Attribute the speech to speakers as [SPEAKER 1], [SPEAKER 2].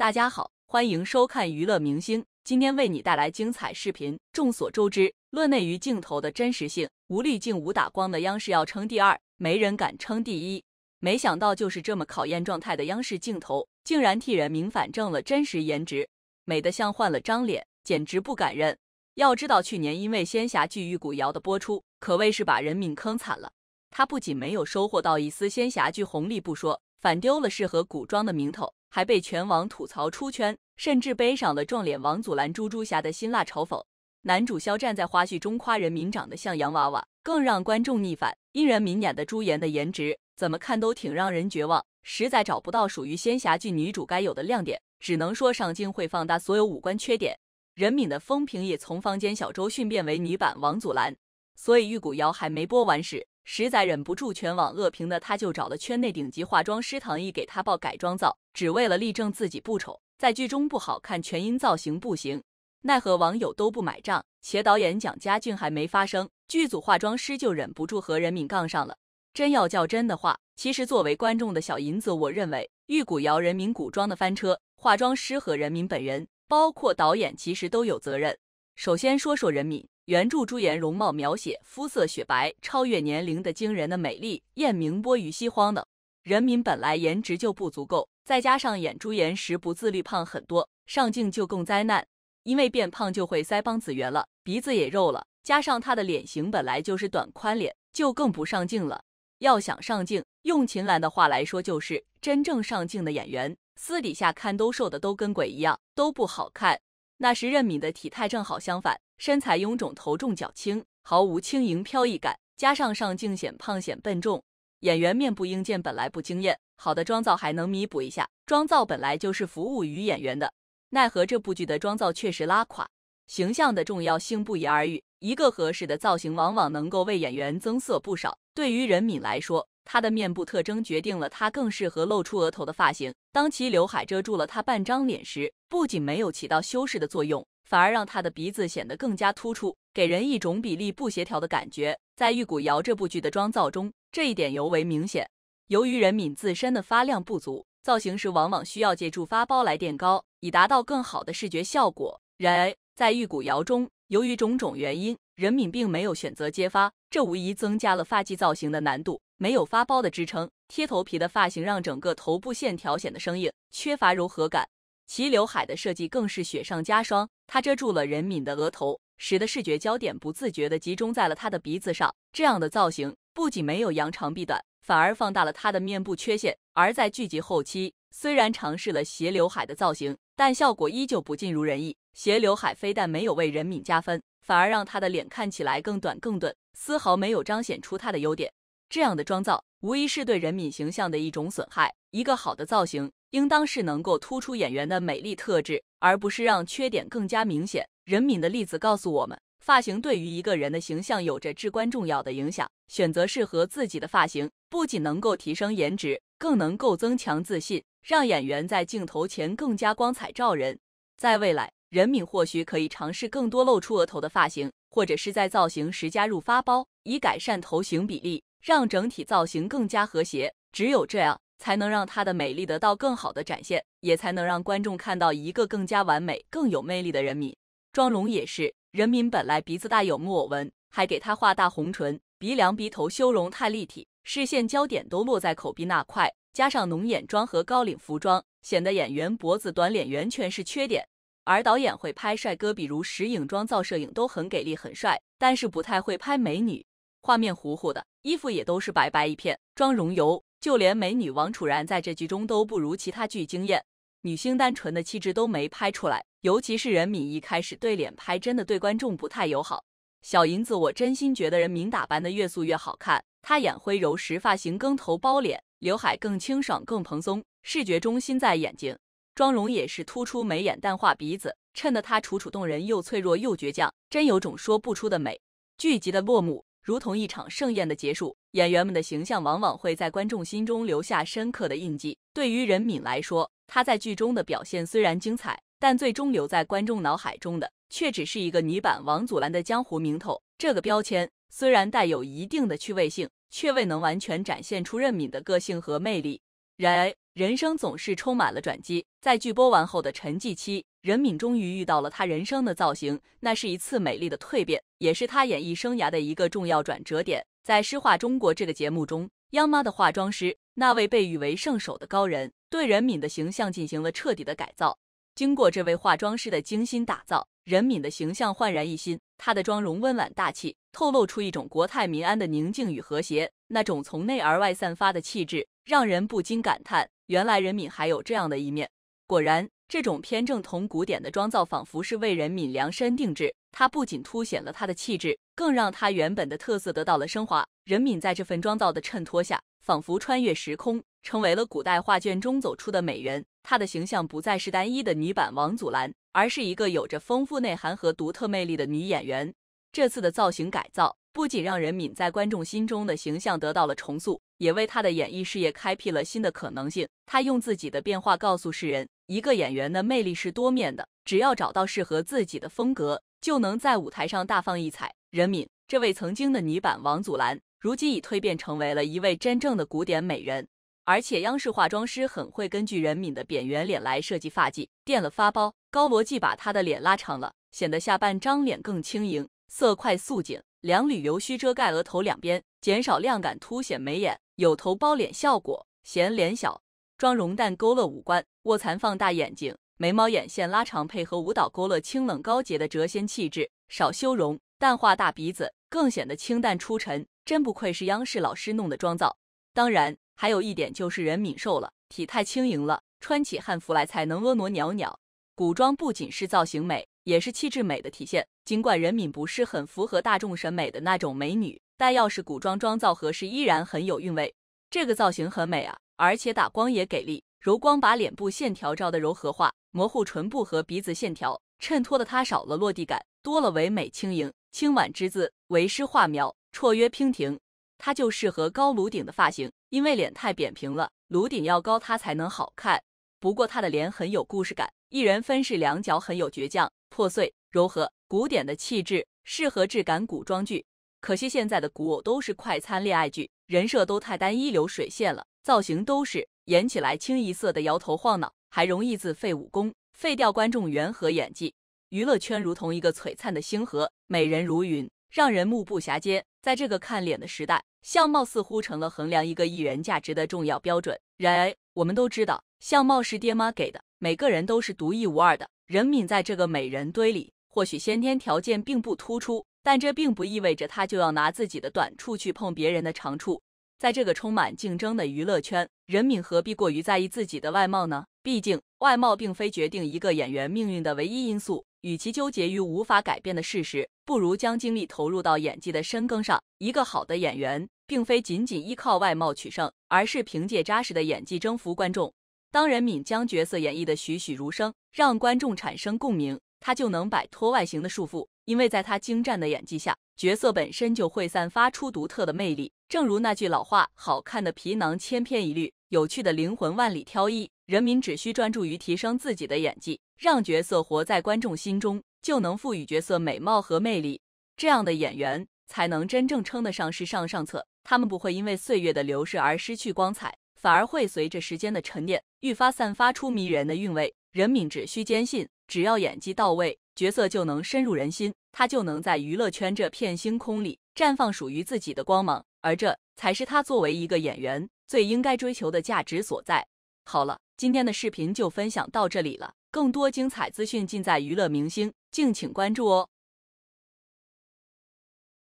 [SPEAKER 1] 大家好，欢迎收看娱乐明星，今天为你带来精彩视频。众所周知，论内娱镜头的真实性，吴丽静武打光的央视要称第二，没人敢称第一。没想到，就是这么考验状态的央视镜头，竟然替人民反证了真实颜值，美得像换了张脸，简直不敢认。要知道，去年因为仙侠剧《玉骨遥》的播出，可谓是把人民坑惨了。他不仅没有收获到一丝仙侠剧红利不说，反丢了适合古装的名头。还被全网吐槽出圈，甚至背上了撞脸王祖蓝、猪猪侠的辛辣嘲讽。男主肖战在花絮中夸任敏长得像洋娃娃，更让观众逆反。因人民演的朱颜的颜值，怎么看都挺让人绝望，实在找不到属于仙侠剧女主该有的亮点，只能说上镜会放大所有五官缺点。任敏的风评也从坊间小周迅变为女版王祖蓝。所以《玉骨遥》还没播完时。实在忍不住全网恶评的他，就找了圈内顶级化妆师唐毅给他报改装照，只为了力证自己不丑。在剧中不好看，全因造型不行。奈何网友都不买账，且导演蒋家俊还没发声，剧组化妆师就忍不住和人民杠上了。真要较真的话，其实作为观众的小银子，我认为《玉骨遥》人民古装的翻车，化妆师和人民本人，包括导演，其实都有责任。首先说说人民。原著朱颜容貌描写，肤色雪白，超越年龄的惊人的美丽。艳明播于西荒的任敏本来颜值就不足够，再加上演朱颜时不自律胖很多，上镜就更灾难。因为变胖就会腮帮子圆了，鼻子也肉了，加上她的脸型本来就是短宽脸，就更不上镜了。要想上镜，用秦岚的话来说，就是真正上镜的演员，私底下看都瘦的都跟鬼一样，都不好看。那时任敏的体态正好相反。身材臃肿，头重脚轻，毫无轻盈飘逸感，加上上镜显胖显笨重。演员面部硬件本来不惊艳，好的妆造还能弥补一下，妆造本来就是服务于演员的，奈何这部剧的妆造确实拉垮。形象的重要性不言而喻，一个合适的造型往往能够为演员增色不少。对于任敏来说，她的面部特征决定了她更适合露出额头的发型，当其刘海遮住了她半张脸时，不仅没有起到修饰的作用。反而让他的鼻子显得更加突出，给人一种比例不协调的感觉。在《玉骨遥》这部剧的妆造中，这一点尤为明显。由于任敏自身的发量不足，造型时往往需要借助发包来垫高，以达到更好的视觉效果。然而，在《玉骨遥》中，由于种种原因，任敏并没有选择接发，这无疑增加了发际造型的难度。没有发包的支撑，贴头皮的发型让整个头部线条显得生硬，缺乏柔和感。斜刘海的设计更是雪上加霜，它遮住了任敏的额头，使得视觉焦点不自觉地集中在了她的鼻子上。这样的造型不仅没有扬长避短，反而放大了她的面部缺陷。而在剧集后期，虽然尝试了斜刘海的造型，但效果依旧不尽如人意。斜刘海非但没有为任敏加分，反而让她的脸看起来更短更钝，丝毫没有彰显出她的优点。这样的妆造无疑是对任敏形象的一种损害。一个好的造型。应当是能够突出演员的美丽特质，而不是让缺点更加明显。任敏的例子告诉我们，发型对于一个人的形象有着至关重要的影响。选择适合自己的发型，不仅能够提升颜值，更能够增强自信，让演员在镜头前更加光彩照人。在未来，任敏或许可以尝试更多露出额头的发型，或者是在造型时加入发包，以改善头型比例，让整体造型更加和谐。只有这样。才能让她的美丽得到更好的展现，也才能让观众看到一个更加完美、更有魅力的人民。妆容也是，人民本来鼻子大有木偶纹，还给她画大红唇，鼻梁鼻头修容太立体，视线焦点都落在口鼻那块，加上浓眼妆和高领服装，显得演员脖子短、脸圆全是缺点。而导演会拍帅哥，比如实影妆造摄影都很给力、很帅，但是不太会拍美女，画面糊糊的，衣服也都是白白一片，妆容油。就连美女王楚然在这剧中都不如其他剧惊艳，女星单纯的气质都没拍出来。尤其是任敏一开始对脸拍，真的对观众不太友好。小银子，我真心觉得任敏打扮的越素越好看，她演灰柔时发型更头包脸，刘海更清爽更蓬松，视觉中心在眼睛，妆容也是突出眉眼，淡化鼻子，衬得她楚楚动人又脆弱又倔强，真有种说不出的美。剧集的落幕。如同一场盛宴的结束，演员们的形象往往会在观众心中留下深刻的印记。对于任敏来说，她在剧中的表现虽然精彩，但最终留在观众脑海中的却只是一个女版王祖蓝的江湖名头这个标签。虽然带有一定的趣味性，却未能完全展现出任敏的个性和魅力。然而，人生总是充满了转机，在剧播完后的沉寂期，任敏终于遇到了她人生的造型，那是一次美丽的蜕变，也是她演艺生涯的一个重要转折点。在《诗画中国》这个节目中，央妈的化妆师，那位被誉为圣手的高人，对任敏的形象进行了彻底的改造。经过这位化妆师的精心打造，任敏的形象焕然一新，她的妆容温婉大气，透露出一种国泰民安的宁静与和谐，那种从内而外散发的气质，让人不禁感叹。原来任敏还有这样的一面。果然，这种偏正统古典的妆造仿佛是为任敏量身定制。它不仅凸显了她的气质，更让她原本的特色得到了升华。任敏在这份妆造的衬托下，仿佛穿越时空，成为了古代画卷中走出的美人。她的形象不再是单一的女版王祖蓝，而是一个有着丰富内涵和独特魅力的女演员。这次的造型改造不仅让任敏在观众心中的形象得到了重塑，也为她的演艺事业开辟了新的可能性。她用自己的变化告诉世人，一个演员的魅力是多面的，只要找到适合自己的风格，就能在舞台上大放异彩。任敏这位曾经的女版王祖蓝，如今已蜕变成为了一位真正的古典美人。而且，央视化妆师很会根据任敏的扁圆脸来设计发髻，垫了发包，高逻辑把她的脸拉长了，显得下半张脸更轻盈。色块素净，两缕油须遮盖额头两边，减少亮感，凸显眉眼，有头包脸效果，显脸小。妆容淡勾勒五官，卧蚕放大眼睛，眉毛眼线拉长，配合舞蹈勾勒清冷高洁的谪仙气质。少修容，淡化大鼻子，更显得清淡出尘。真不愧是央视老师弄的妆造。当然，还有一点就是人敏瘦了，体态轻盈了，穿起汉服来才能婀娜袅袅。古装不仅是造型美。也是气质美的体现。尽管任敏不是很符合大众审美的那种美女，但要是古装妆造合适，依然很有韵味。这个造型很美啊，而且打光也给力，柔光把脸部线条照的柔和化，模糊唇部和鼻子线条，衬托的她少了落地感，多了唯美轻盈。清婉之姿，为诗画描，绰约娉婷。她就适合高颅顶的发型，因为脸太扁平了，颅顶要高她才能好看。不过她的脸很有故事感，一人分饰两角很有倔强。破碎、柔和、古典的气质，适合质感古装剧。可惜现在的古偶都是快餐恋爱剧，人设都太单一、流水线了，造型都是演起来清一色的摇头晃脑，还容易自废武功，废掉观众缘和演技。娱乐圈如同一个璀璨的星河，美人如云，让人目不暇接。在这个看脸的时代，相貌似乎成了衡量一个艺人价值的重要标准。然而，我们都知道，相貌是爹妈给的，每个人都是独一无二的。任敏在这个美人堆里，或许先天条件并不突出，但这并不意味着她就要拿自己的短处去碰别人的长处。在这个充满竞争的娱乐圈，任敏何必过于在意自己的外貌呢？毕竟，外貌并非决定一个演员命运的唯一因素。与其纠结于无法改变的事实，不如将精力投入到演技的深耕上。一个好的演员，并非仅仅依靠外貌取胜，而是凭借扎实的演技征服观众。当任敏将角色演绎得栩栩如生，让观众产生共鸣，他就能摆脱外形的束缚，因为在他精湛的演技下，角色本身就会散发出独特的魅力。正如那句老话：“好看的皮囊千篇一律，有趣的灵魂万里挑一。”任敏只需专注于提升自己的演技，让角色活在观众心中，就能赋予角色美貌和魅力。这样的演员才能真正称得上是上上策，他们不会因为岁月的流逝而失去光彩。反而会随着时间的沉淀，愈发散发出迷人的韵味。任敏只需坚信，只要演技到位，角色就能深入人心，她就能在娱乐圈这片星空里绽放属于自己的光芒。而这才是她作为一个演员最应该追求的价值所在。好了，今天的视频就分享到这里了，更多精彩资讯尽在娱乐明星，敬请关注哦。